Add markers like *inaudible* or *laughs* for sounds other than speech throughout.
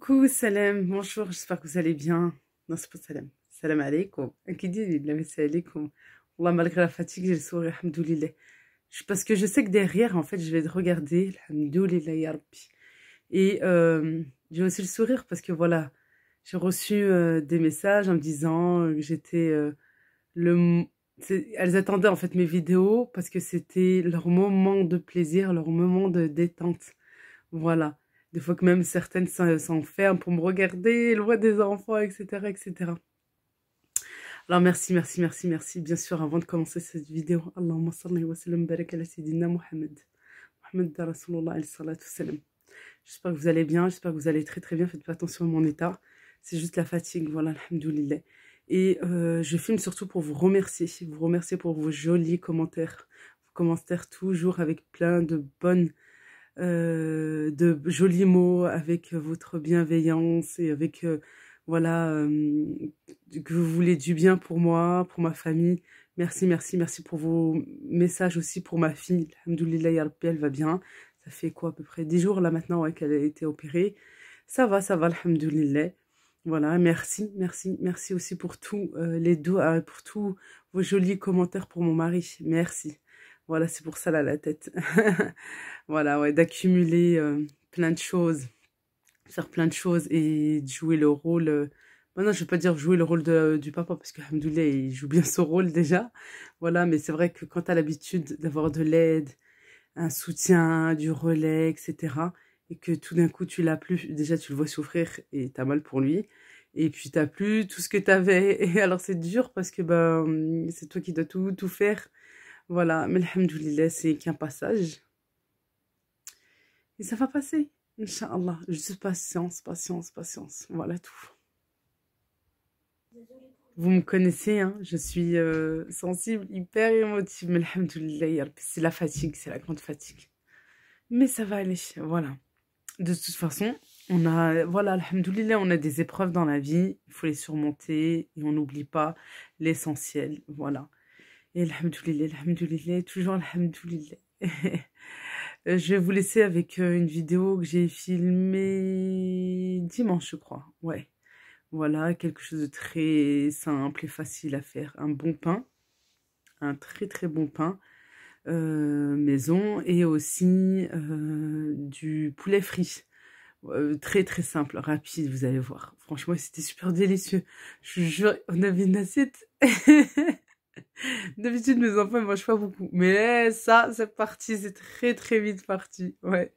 Coucou, salam, bonjour, j'espère que vous allez bien. Non, c'est pas salam. Salam alaikum. Qui dit la alaikum. Allah, malgré la fatigue, j'ai le sourire, alhamdoulilah. Parce que je sais que derrière, en fait, je vais regarder, alhamdoulilah, ya Et euh, j'ai aussi le sourire parce que voilà, j'ai reçu euh, des messages en me disant euh, que j'étais euh, le. Elles attendaient en fait mes vidéos parce que c'était leur moment de plaisir, leur moment de détente. Voilà. Des fois que même certaines s'enferment pour me regarder, loin des enfants, etc., etc. Alors merci, merci, merci, merci. Bien sûr, avant de commencer cette vidéo, Allahumma salli wa sallam ala Muhammad, salatu salam. J'espère que vous allez bien, j'espère que vous allez très très bien. Faites pas attention à mon état, c'est juste la fatigue, voilà, alhamdoulilah. Et euh, je filme surtout pour vous remercier, vous remercier pour vos jolis commentaires. Vos commentaires toujours avec plein de bonnes euh, de jolis mots avec votre bienveillance et avec euh, voilà euh, que vous voulez du bien pour moi, pour ma famille. Merci, merci, merci pour vos messages aussi pour ma fille. Alhamdoulilah, elle va bien. Ça fait quoi à peu près 10 jours là maintenant qu'elle a été opérée. Ça va, ça va, alhamdoulilah. Voilà, merci, merci, merci aussi pour tous les doux pour tous vos jolis commentaires pour mon mari. Merci. Voilà, c'est pour ça là la tête. *laughs* voilà, ouais, d'accumuler euh, plein de choses, faire plein de choses et jouer le rôle. maintenant euh, bah non, je vais pas dire jouer le rôle euh, du papa parce que Hamdoulé, il joue bien son rôle déjà. Voilà, mais c'est vrai que quand tu as l'habitude d'avoir de l'aide, un soutien, du relais, etc., et que tout d'un coup tu l'as plus, déjà tu le vois souffrir et tu as mal pour lui et puis t'as plus tout ce que tu avais *laughs* et alors c'est dur parce que ben c'est toi qui dois tout faire voilà, mais alhamdoulilah, c'est qu'un passage. Et ça va passer, Inch'Allah. Juste patience, patience, patience. Voilà tout. Vous me connaissez, hein. je suis euh, sensible, hyper émotive, mais alhamdoulilah, c'est la fatigue, c'est la grande fatigue. Mais ça va aller, voilà. De toute façon, on a, voilà, alhamdoulilah, on a des épreuves dans la vie, il faut les surmonter et on n'oublie pas l'essentiel, voilà. Et alhamdoulilah, alhamdoulilah, toujours alhamdoulilah. *laughs* Euh, je vais vous laisser avec euh, une vidéo que j'ai filmée dimanche, je crois. Ouais. Voilà, quelque chose de très simple et facile à faire. Un bon pain, un très très bon pain euh, maison et aussi du poulet frit. très très simple, rapide, vous allez voir. Franchement, c'était super délicieux. Je jure, on avait une assiette. *laughs* D'habitude, mes enfants, ils mangent pas beaucoup. Mais ça, c'est parti, c'est très très vite parti. Ouais.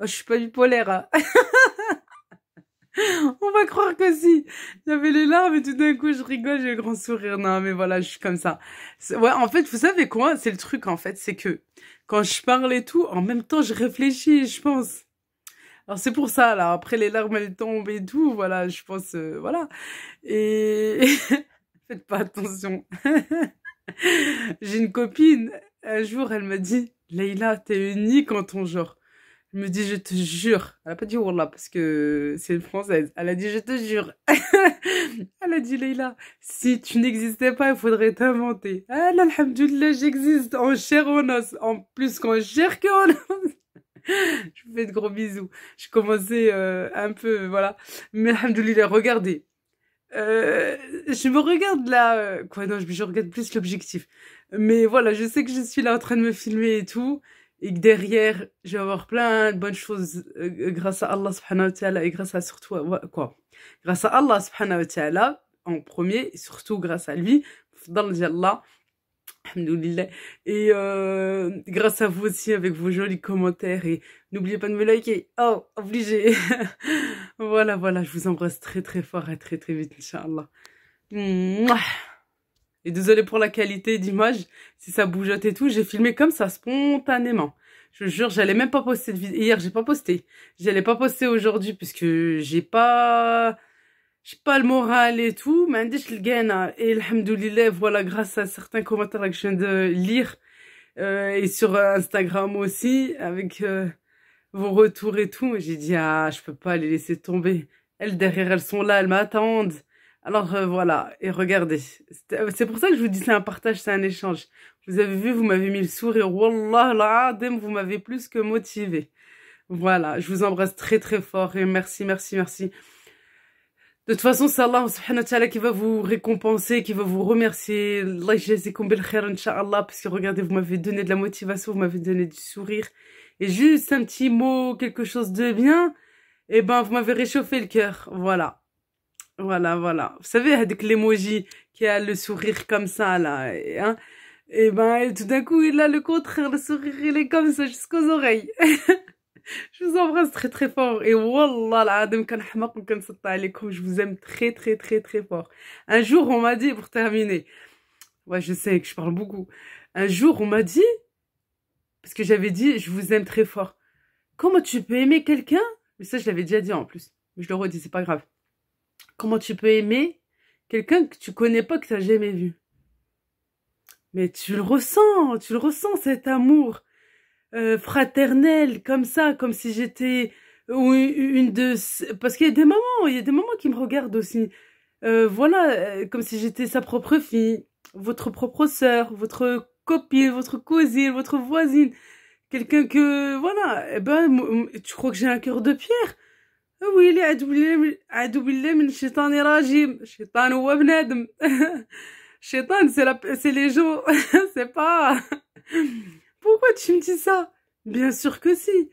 Oh, je suis pas bipolaire. Hein. *laughs* On va croire que si. J'avais les larmes et tout d'un coup, je rigole, j'ai le grand sourire. Non, mais voilà, je suis comme ça. Ouais, en fait, vous savez quoi C'est le truc, en fait, c'est que quand je parle et tout, en même temps, je réfléchis, je pense. Alors c'est pour ça, là, après les larmes, elles tombent et tout, voilà, je pense, euh, voilà. Et *laughs* faites pas attention. *laughs* *laughs* J'ai une copine, un jour, elle m'a dit Leïla, t'es unique en ton genre. Elle me dit Je te jure. Elle a pas dit Wallah oh parce que c'est une française. Elle a dit Je te jure. *laughs* elle a dit Leïla, si tu n'existais pas, il faudrait t'inventer. Ah, alhamdoulilah, j'existe en chair en os. En plus qu'en chair qu'en os. *laughs* Je vous fais de gros bisous. Je commençais euh, un peu, voilà. Mais alhamdoulilah, regardez. Euh, je me regarde là, euh, quoi, non, je, je regarde plus l'objectif. Mais voilà, je sais que je suis là en train de me filmer et tout, et que derrière, je vais avoir plein de bonnes choses euh, grâce à Allah subhanahu wa ta'ala et grâce à surtout, quoi, grâce à Allah subhanahu wa ta'ala en premier, et surtout grâce à lui, Allah et euh, grâce à vous aussi avec vos jolis commentaires. Et n'oubliez pas de me liker. Oh, obligé. *laughs* voilà, voilà. Je vous embrasse très très fort et très très vite, Inch'Allah. Et désolé pour la qualité d'image. Si ça bougeote et tout, j'ai filmé comme ça, spontanément. Je jure, j'allais même pas poster de vidéo. Hier, j'ai pas posté. J'allais pas poster aujourd'hui puisque j'ai pas j'ai pas le moral et tout, mais عنديش hein. et alhamdoulilah, voilà grâce à certains commentaires que je viens de lire euh, et sur euh, Instagram aussi avec euh, vos retours et tout, j'ai dit ah, je peux pas les laisser tomber. Elles derrière, elles sont là, elles m'attendent. Alors euh, voilà, et regardez, c'est pour ça que je vous dis c'est un partage, c'est un échange. Vous avez vu, vous m'avez mis le sourire, wallah l'adem, vous m'avez plus que motivé. Voilà, je vous embrasse très très fort et merci, merci, merci. De toute façon, c'est Allah subhanahu wa ta'ala qui va vous récompenser, qui va vous remercier. Allah jazikoum bil khair, inshallah. Parce que regardez, vous m'avez donné de la motivation, vous m'avez donné du sourire. Et juste un petit mot, quelque chose de bien. Et eh ben, vous m'avez réchauffé le cœur. Voilà. Voilà, voilà. Vous savez, avec l'emoji qui a le sourire comme ça, là. Et, hein, eh ben, et ben, tout d'un coup, il a le contraire. Le sourire, il est comme ça jusqu'aux oreilles. *laughs* *laughs* je vous embrasse très très fort et wallah je vous aime très très très très fort. Un jour on m'a dit, pour terminer, ouais je sais que je parle beaucoup, un jour on m'a dit, parce que j'avais dit je vous aime très fort, comment tu peux aimer quelqu'un Mais ça je l'avais déjà dit en plus, mais je le redis, c'est pas grave. Comment tu peux aimer quelqu'un que tu connais pas, que t'as jamais vu mais tu le ressens, tu le ressens cet amour. Euh, fraternelle, comme ça, comme si j'étais ou une de parce qu'il y a des mamans, il y a des moments qui me regardent aussi. Euh, voilà, euh, comme si j'étais sa propre fille, votre propre sœur, votre copine, votre cousine, votre voisine, quelqu'un que voilà. Eh ben, tu crois que j'ai un cœur de pierre ah Oui, les *laughs* c'est la... c'est les gens, *laughs* c'est pas. Pourquoi tu me dis ça Bien sûr que si.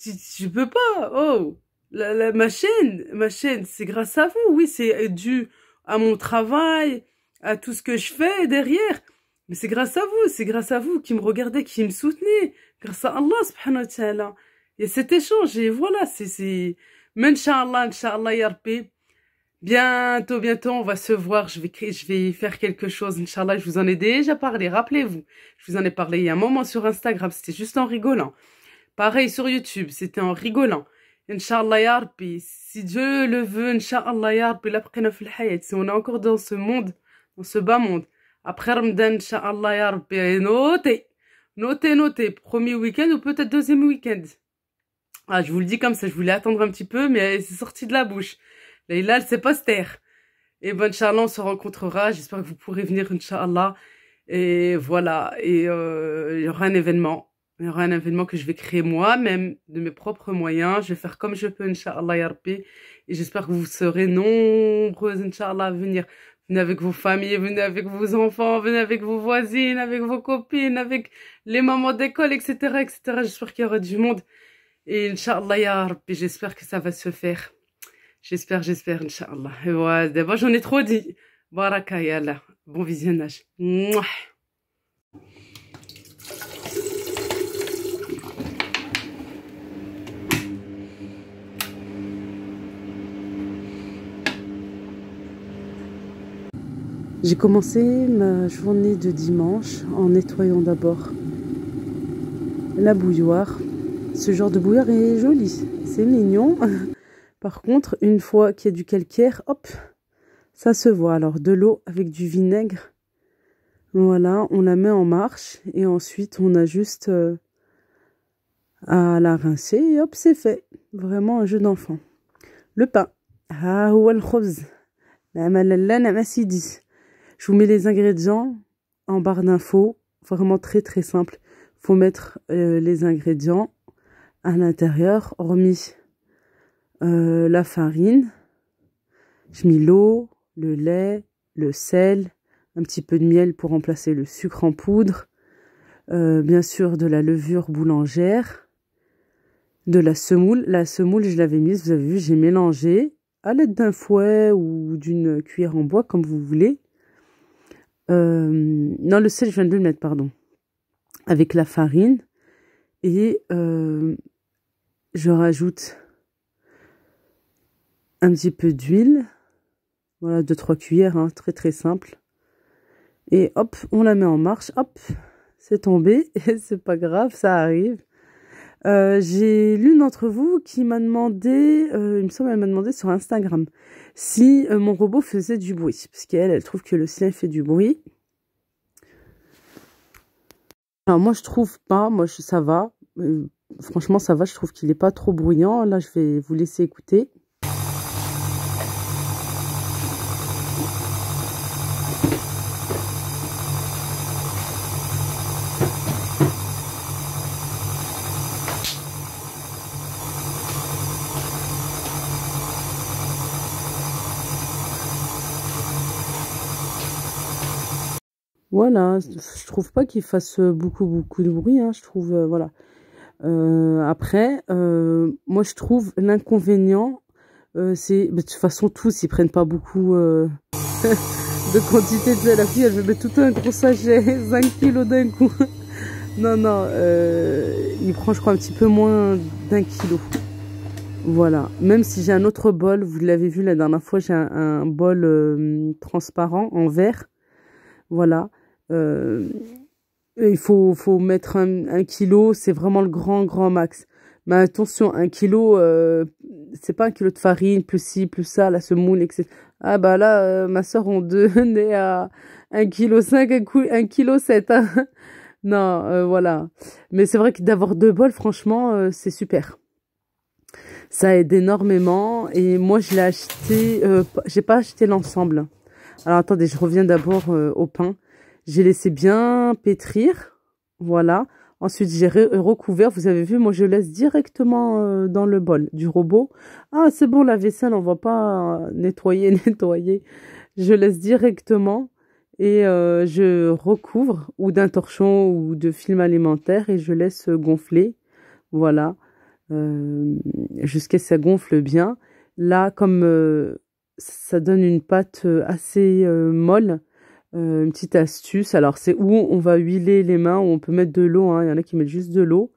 Tu, tu peux pas. Oh, la, la, ma chaîne, ma chaîne, c'est grâce à vous. Oui, c'est dû à mon travail, à tout ce que je fais derrière. Mais c'est grâce à vous, c'est grâce à vous qui me regardez, qui me soutenez. Grâce à Allah, subhanahu wa ta'ala. Il y cet échange et voilà, c'est... Inch'Allah, Inch'Allah, Bientôt, bientôt, on va se voir. Je vais, créer, je vais faire quelque chose, Inch'Allah. Je vous en ai déjà parlé, rappelez-vous. Je vous en ai parlé il y a un moment sur Instagram, c'était juste en rigolant. Pareil sur YouTube, c'était en rigolant. Inch'Allah, Yarpi, si Dieu le veut, Inch'Allah, si on est encore dans ce monde, dans ce bas monde, après Ramadan, Inch'Allah, ya notez, notez, notez, premier week-end ou peut-être deuxième week-end. Ah, je vous le dis comme ça, je voulais attendre un petit peu, mais c'est sorti de la bouche. Leïla, elle pas Et bonne Inch'Allah, on se rencontrera. J'espère que vous pourrez venir, Inch'Allah. Et voilà. Et euh, il y aura un événement. Il y aura un événement que je vais créer moi-même, de mes propres moyens. Je vais faire comme je peux, Inch'Allah, Yarpi Et j'espère que vous serez nombreuses, Inch'Allah, à venir. Venez avec vos familles, venez avec vos enfants, venez avec vos voisines, avec vos copines, avec les mamans d'école, etc., etc. J'espère qu'il y aura du monde. Et Inch'Allah, Yarpi, j'espère que ça va se faire. J'espère, j'espère, Inch'Allah. Ouais, D'abord, j'en ai trop dit. Baraka, Bon visionnage. Mouah. J'ai commencé ma journée de dimanche en nettoyant d'abord la bouilloire. Ce genre de bouilloire est joli, c'est mignon. *laughs* Par contre, une fois qu'il y a du calcaire, hop, ça se voit. Alors de l'eau avec du vinaigre. Voilà, on la met en marche et ensuite on a juste euh, à la rincer et hop, c'est fait. Vraiment un jeu d'enfant. Le pain. Ah, Je vous mets les ingrédients en barre d'infos. Vraiment très très simple. Faut mettre euh, les ingrédients à l'intérieur, hormis euh, la farine, je mis l'eau, le lait, le sel, un petit peu de miel pour remplacer le sucre en poudre, euh, bien sûr de la levure boulangère, de la semoule. La semoule, je l'avais mise, vous avez vu, j'ai mélangé à l'aide d'un fouet ou d'une cuillère en bois, comme vous voulez. Euh, non, le sel, je viens de le mettre, pardon. Avec la farine. Et je rajoute un petit peu d'huile. Voilà, 2-3 cuillères, hein, très très simple. Et hop, on la met en marche. Hop, c'est tombé. *laughs* c'est pas grave, ça arrive. Euh, j'ai l'une d'entre vous qui m'a demandé, euh, il me semble, elle m'a demandé sur Instagram si euh, mon robot faisait du bruit, parce qu'elle, elle trouve que le sien fait du bruit. Alors moi, je trouve pas, moi je, ça va. franchement, ça va. Je trouve qu'il est pas trop bruyant. Là, je vais vous laisser écouter. voilà, hein, je trouve pas qu'il fasse beaucoup beaucoup de bruit. Hein, je trouve euh, voilà. Euh, après, euh, moi je trouve l'inconvénient, c'est bah, de toute façon tous ils prennent pas beaucoup *laughs* de quantité de la fille. Elle veut mettre tout un gros sachet, 5 *laughs* kilos d'un coup. *laughs* non non, il prend je crois un petit peu moins d'un kilo. Voilà, même si j'ai un autre bol, vous l'avez vu la dernière fois, j'ai un, bol transparent en verre. Voilà, euh, il faut, faut mettre un, kilo, c'est vraiment le grand, grand max. Mais attention, un kilo, euh, c'est pas un kilo de farine, plus ci, plus ça, la semoule, etc. Ah bah là, euh, ma soeur, on est *laughs* à 1,5 kg, 1,7 kg. 7. non, voilà. Mais c'est vrai que d'avoir deux bols, franchement, c'est super. Ça aide énormément. Et moi, je l'ai acheté, j'ai pas acheté l'ensemble. Alors attendez, je reviens d'abord au pain. J'ai laissé bien pétrir. Voilà. Ensuite, j'ai recouvert. Vous avez vu, moi, je laisse directement euh, dans le bol du robot. Ah, c'est bon, la vaisselle, on va pas euh, nettoyer, *laughs* nettoyer. Je laisse directement et euh, je recouvre ou d'un torchon ou de film alimentaire et je laisse gonfler. Voilà. jusqu'à ce que ça gonfle bien. Là, comme ça donne une pâte assez molle, euh, une petite astuce, alors c'est où on va huiler les mains, où on peut mettre de l'eau. Hein. Il y en a qui mettent juste de l'eau.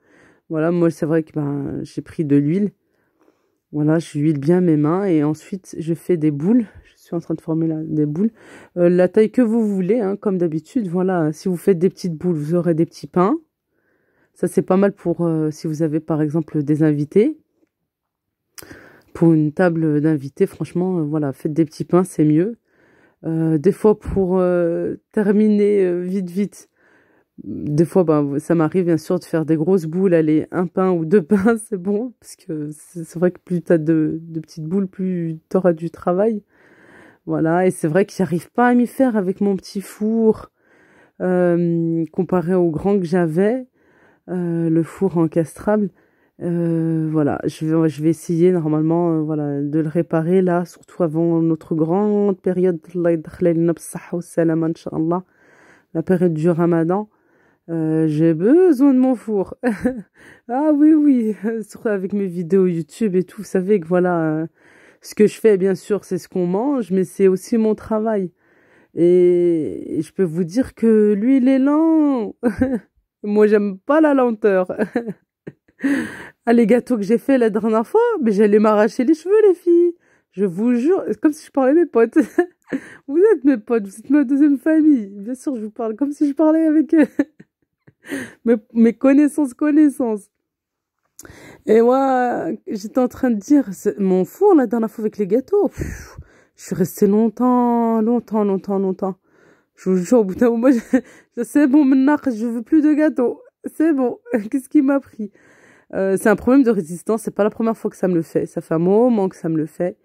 Voilà, moi c'est vrai que ben, j'ai pris de l'huile. Voilà, je huile bien mes mains et ensuite je fais des boules. Je suis en train de former des boules. Euh, la taille que vous voulez, hein, comme d'habitude. Voilà, si vous faites des petites boules, vous aurez des petits pains. Ça c'est pas mal pour euh, si vous avez par exemple des invités. Pour une table d'invités, franchement, voilà, faites des petits pains, c'est mieux. Euh, des fois pour euh, terminer euh, vite vite. Des fois, ben, ça m'arrive bien sûr de faire des grosses boules, aller un pain ou deux *laughs* pains, c'est bon, parce que c'est vrai que plus t'as de, de petites boules, plus tu auras du travail. Voilà, et c'est vrai que j'arrive pas à m'y faire avec mon petit four, comparé au grand que j'avais, le four encastrable. Euh, voilà, je vais, je vais essayer normalement euh, voilà, de le réparer là, surtout avant notre grande période, la période du ramadan. Euh, j'ai besoin de mon four. *laughs* ah oui, oui, *laughs* surtout avec mes vidéos YouTube et tout, vous savez que voilà, ce que je fais, bien sûr, c'est ce qu'on mange, mais c'est aussi mon travail. Et je peux vous dire que lui, il est lent. *laughs* Moi, j'aime pas la lenteur à ah, les gâteaux que j'ai fait la dernière fois, mais j'allais m'arracher les cheveux, les filles. Je vous jure, c'est comme si je parlais mes potes. *laughs* vous êtes mes potes, vous êtes ma deuxième famille. Bien sûr, je vous parle comme si je parlais avec *laughs* mes, connaissances, connaissances. Et moi, j'étais en train de dire, mon four la dernière fois avec les gâteaux, je suis restée longtemps, longtemps, longtemps, longtemps. Je vous jure, au bout d'un moment, c'est *laughs* bon, maintenant, je veux plus de gâteaux. C'est bon, qu'est-ce qui m'a pris euh, c'est un problème de résistance, c'est pas la première fois que ça me le fait, ça fait un moment que ça me le fait.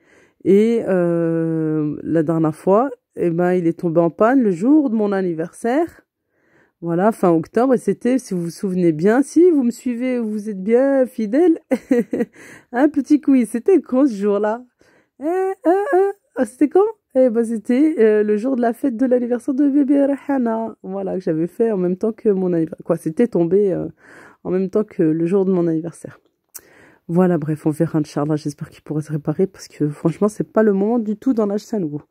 Et euh, la dernière fois, eh ben, il est tombé en panne le jour de mon anniversaire. Voilà, fin octobre, et c'était, si vous vous souvenez bien, si vous me suivez, vous êtes bien fidèle, *laughs* un petit quiz. C'était quand ce jour-là eh, eh, eh. C'était quand Eh ben, c'était euh, le jour de la fête de l'anniversaire de bébé Rahana. Voilà, que j'avais fait en même temps que mon anniversaire. Quoi, c'était tombé en même temps que le jour de mon anniversaire. Voilà, bref, on verra, Inch'Allah. J'espère qu'il pourra se réparer parce que franchement, c'est pas le moment du tout d'en acheter un nouveau.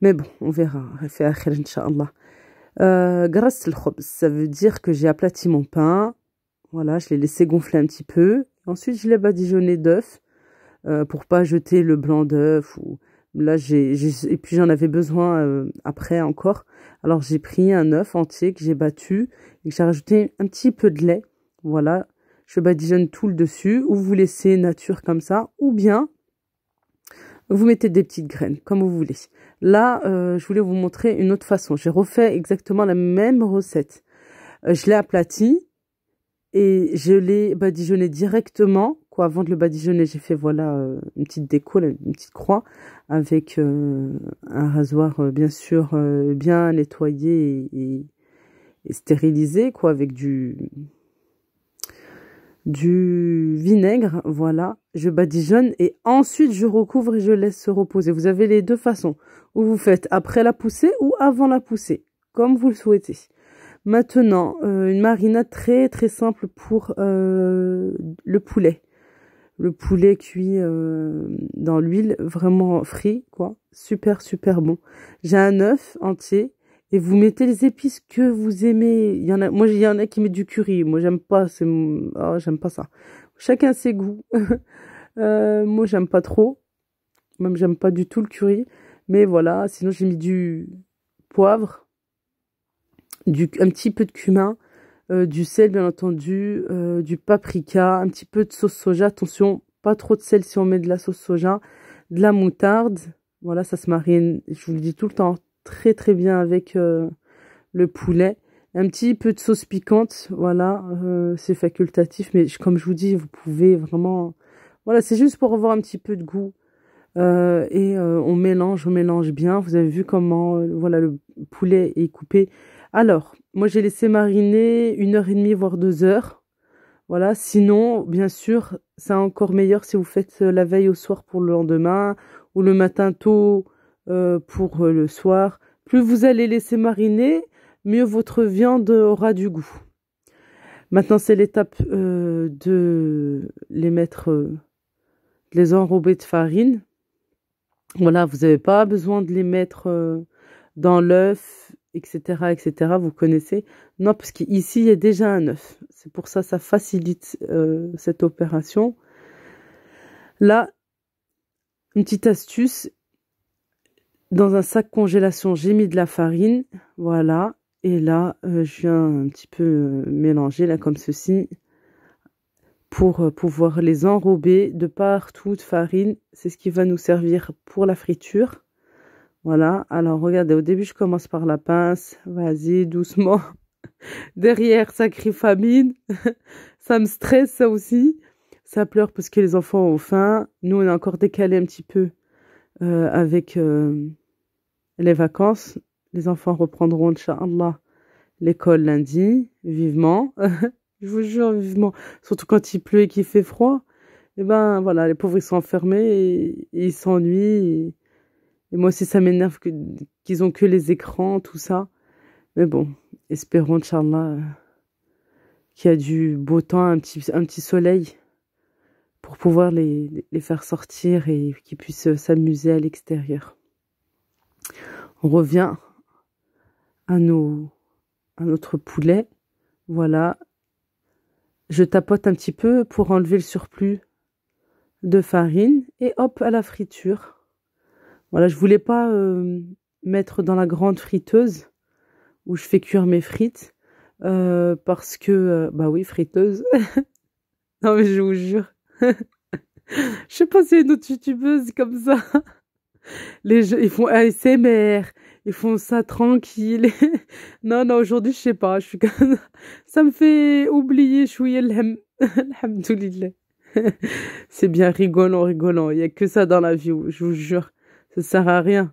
Mais bon, on verra. Fait akhir, euh, Grâce le ça veut dire que j'ai aplati mon pain. Voilà, je l'ai laissé gonfler un petit peu. Ensuite, je l'ai badigeonné d'œuf euh, pour pas jeter le blanc d'œuf ou là et puis j'en avais besoin euh, après encore. Alors j'ai pris un œuf entier que j'ai battu et que j'ai rajouté un petit peu de lait voilà, je badigeonne tout le dessus, ou vous laissez nature comme ça, ou bien vous mettez des petites graines, comme vous voulez. Là, euh, je voulais vous montrer une autre façon. J'ai refait exactement la même recette. Euh, je l'ai aplati. et je l'ai badigeonné directement. Quoi, avant de le badigeonner, j'ai fait voilà euh, une petite déco, une petite croix avec un rasoir bien sûr bien nettoyé et, et stérilisé, quoi, avec du du vinaigre, voilà, je badigeonne et ensuite je recouvre et je laisse se reposer. Vous avez les deux façons, ou vous faites après la poussée ou avant la poussée, comme vous le souhaitez. Maintenant, euh, une marinade très très simple pour euh, le poulet. Le poulet cuit euh, dans l'huile, vraiment frit, quoi. Super super bon. J'ai un œuf entier et vous mettez les épices que vous aimez. Il y en a, moi, il y en a qui mettent du curry. Moi, j'aime pas, c'est, ah, j'aime pas ça. Chacun ses goûts. *laughs* Euh, moi, j'aime pas trop. Même, j'aime pas du tout le curry. Mais voilà, sinon, j'ai mis du poivre, du, un petit peu de cumin, euh, du sel, bien entendu, euh, du paprika, un petit peu de sauce soja. Attention, pas trop de sel si on met de la sauce soja, de la moutarde. Voilà, ça se marine, je vous le dis tout le temps, très très bien avec euh, le poulet. Un petit peu de sauce piquante, voilà, euh, c'est facultatif, mais comme je vous dis, vous pouvez vraiment... Voilà, c'est juste pour avoir un petit peu de goût. Euh, et on mélange, on mélange bien. Vous avez vu comment voilà le poulet est coupé. Alors, moi j'ai laissé mariner une heure et demie voire deux heures. Voilà. Sinon, bien sûr, c'est encore meilleur si vous faites la veille au soir pour le lendemain ou le matin tôt euh, pour euh, le soir. Plus vous allez laisser mariner, mieux votre viande aura du goût. Maintenant, c'est l'étape euh, de les mettre, de les enrober de farine. Voilà, vous n'avez pas besoin de les mettre dans l'œuf, etc., etc. Vous connaissez Non, parce qu'ici, il y a déjà un œuf. C'est pour ça, ça facilite cette opération. Là, une petite astuce, dans un sac congélation, j'ai mis de la farine, voilà. Et là, euh, je viens un petit peu euh, mélanger, là, comme ceci, pour euh, pouvoir les enrober de partout de farine. C'est ce qui va nous servir pour la friture. Voilà, alors regardez, au début, je commence par la pince. Vas-y, doucement. *laughs* Derrière, ça crie famine. *laughs* ça me stresse, ça aussi. Ça pleure parce que les enfants ont faim. Nous, on est encore décalé un petit peu euh, avec euh, les vacances. Les enfants reprendront, Inch'Allah, l'école lundi, vivement. *laughs* je vous jure, vivement. Surtout quand il pleut et qu'il fait froid. Et eh ben voilà, les pauvres, ils sont enfermés et, ils s'ennuient. Et, moi aussi, ça m'énerve qu'ils ont que les écrans, tout ça. Mais bon, espérons, Inch'Allah, euh, qu'il y a du beau temps, un petit, un petit soleil pour pouvoir les, faire sortir et qu'ils puissent euh, s'amuser à l'extérieur. On revient à, notre poulet. Voilà. Je tapote un petit peu pour enlever le surplus de farine et hop à la friture. Voilà, je voulais pas euh, mettre dans la grande friteuse où je fais cuire mes frites euh, parce que bah oui friteuse. *laughs* non mais je vous jure, je sais pas si une autre youtubeuse comme ça. Les gens, ils font ASMR, ils font ça tranquille. *laughs* non, non, aujourd'hui, je sais pas, je suis ça. me fait oublier chouiller Alhamdoulilah. *laughs* C'est bien rigolant, rigolant. Il y a que ça dans la vie, je vous jure. Ça sert à rien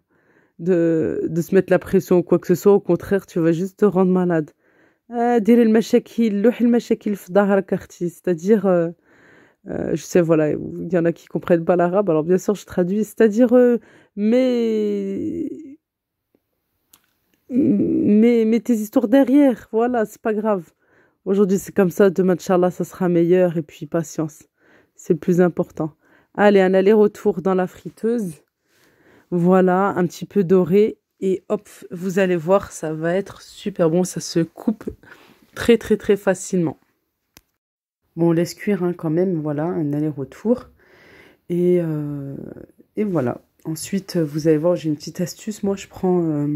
de, de se mettre la pression ou quoi que ce soit. Au contraire, tu vas juste te rendre malade. Ah, C'est-à-dire, euh, euh, je sais, voilà, il y en a qui comprennent pas l'arabe, alors bien sûr, je traduis, c'est-à-dire, euh, mais mais, tes histoires derrière, voilà, c'est pas grave. Aujourd'hui, c'est comme ça, demain, Inch'Allah, ça sera meilleur, et puis patience. C'est le plus important. Allez, un aller-retour dans la friteuse. Voilà, un petit peu doré, et hop, vous allez voir, ça va être super bon, ça se coupe très, très, très facilement. Bon, on laisse cuire hein, quand même, voilà, un aller-retour. Euh, et, voilà. Ensuite, vous allez voir, j'ai une petite astuce. Moi, je prends euh,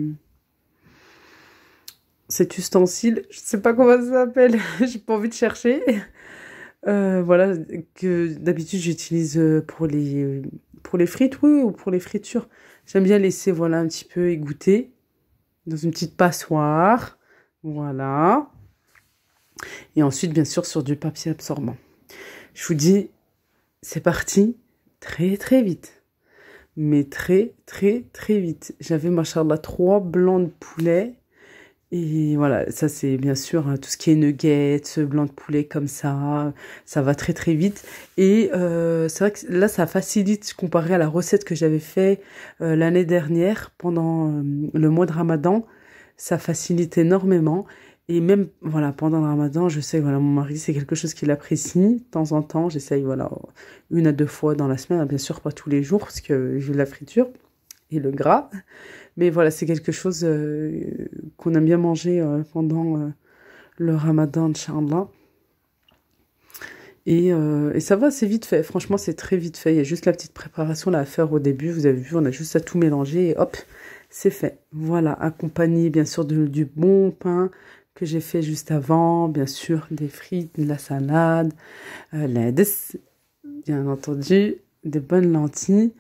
cet ustensile. Je ne sais pas comment ça s'appelle. *laughs* j'ai pas envie de chercher. Euh, voilà, que d'habitude, j'utilise pour les, pour les frites, ou pour les fritures. J'aime bien laisser, voilà, un petit peu égoutter dans une petite passoire. Voilà. Et ensuite, bien sûr, sur du papier absorbant. Je vous dis, c'est parti très très vite. Mais très très très vite. J'avais, machallah, trois blancs de poulet. Et voilà, ça c'est bien sûr hein, tout ce qui est nuggets, blancs de poulet comme ça, ça va très très vite. Et euh, c'est vrai que là ça facilite comparé à la recette que j'avais fait euh, l'année dernière pendant euh, le mois de Ramadan, ça facilite énormément. Et même, voilà, pendant le ramadan, je sais, voilà, mon mari, c'est quelque chose qu'il apprécie. De temps en temps, j'essaye, voilà, une à deux fois dans la semaine. Bien sûr, pas tous les jours, parce que j'ai la friture et le gras. Mais voilà, c'est quelque chose euh, qu'on aime bien manger euh, pendant euh, le ramadan, Inch'Allah. Et, et ça va, c'est vite fait. Franchement, c'est très vite fait. Il y a juste la petite préparation à faire au début. Vous avez vu, on a juste à tout mélanger et hop, c'est fait. Voilà, accompagné bien sûr du bon pain, que j'ai fait juste avant, bien sûr, des frites, de la salade, euh, bien entendu, des bonnes lentilles.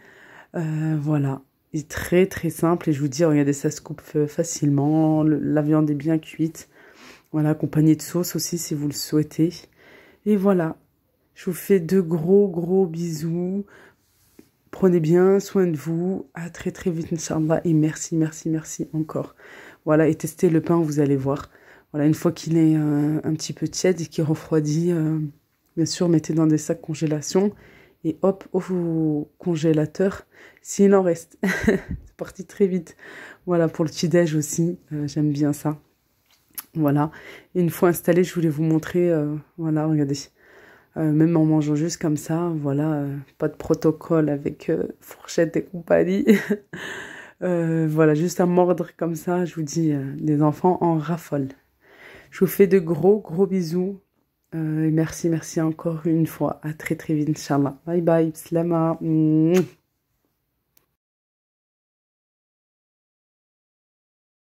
Euh, voilà, il est très très simple et je vous dis, regardez, ça se coupe euh, facilement, la viande est bien cuite. Voilà, accompagnée de sauce aussi si vous le souhaitez. Et voilà, je vous fais de gros gros bisous. Prenez bien soin de vous. À très très vite, Inch'Allah. Et merci, merci, merci encore. Voilà, et testez le pain, vous allez voir voilà, une fois qu'il est euh, un petit peu tiède et qu'il refroidit, euh, bien sûr, mettez dans des sacs congélation et hop, au congélateur, s'il en reste. *laughs* c'est parti très vite. Voilà, pour le petit-déj aussi, euh, j'aime bien ça. Voilà, une fois installé, je voulais vous montrer, voilà, regardez. même en mangeant juste comme ça, voilà, pas de protocole avec fourchette et compagnie. *laughs* voilà, juste à mordre comme ça, je vous dis, les enfants en raffolent. Je vous fais de gros gros bisous. Euh, merci, merci encore une fois. À très très vite, Inch'Allah. Bye bye, slama.